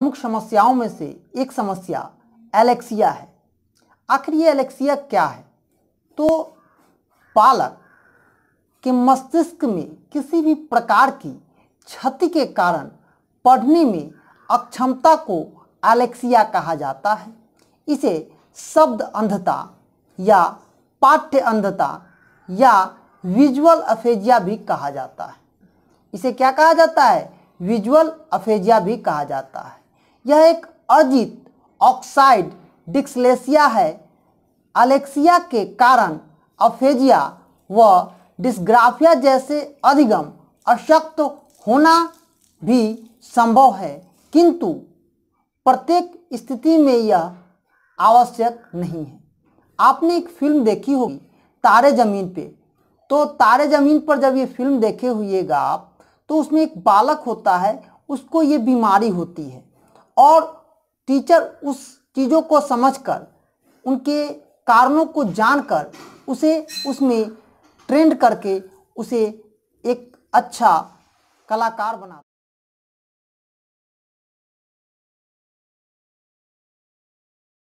प्रमुख समस्याओं में से एक समस्या एलेक्सिया है आखिर ये एलेक्सिया क्या है तो पालक के मस्तिष्क में किसी भी प्रकार की क्षति के कारण पढ़ने में अक्षमता को एलेक्सिया कहा जाता है इसे शब्द अंधता या पाठ्य अंधता या विजुअल अफेजिया भी कहा जाता है इसे क्या कहा जाता है विजुअल अफेजिया भी कहा जाता है यह एक अजित ऑक्साइड डिक्सलेसिया है अलेक्सिया के कारण अफेजिया व डिस्ग्राफिया जैसे अधिगम अशक्त होना भी संभव है किंतु प्रत्येक स्थिति में यह आवश्यक नहीं है आपने एक फिल्म देखी होगी तारे ज़मीन पे तो तारे ज़मीन पर जब ये फिल्म देखे हुएगा आप तो उसमें एक बालक होता है उसको ये बीमारी होती है और टीचर उस चीज़ों को समझकर उनके कारणों को जानकर उसे उसमें ट्रेंड करके उसे एक अच्छा कलाकार बना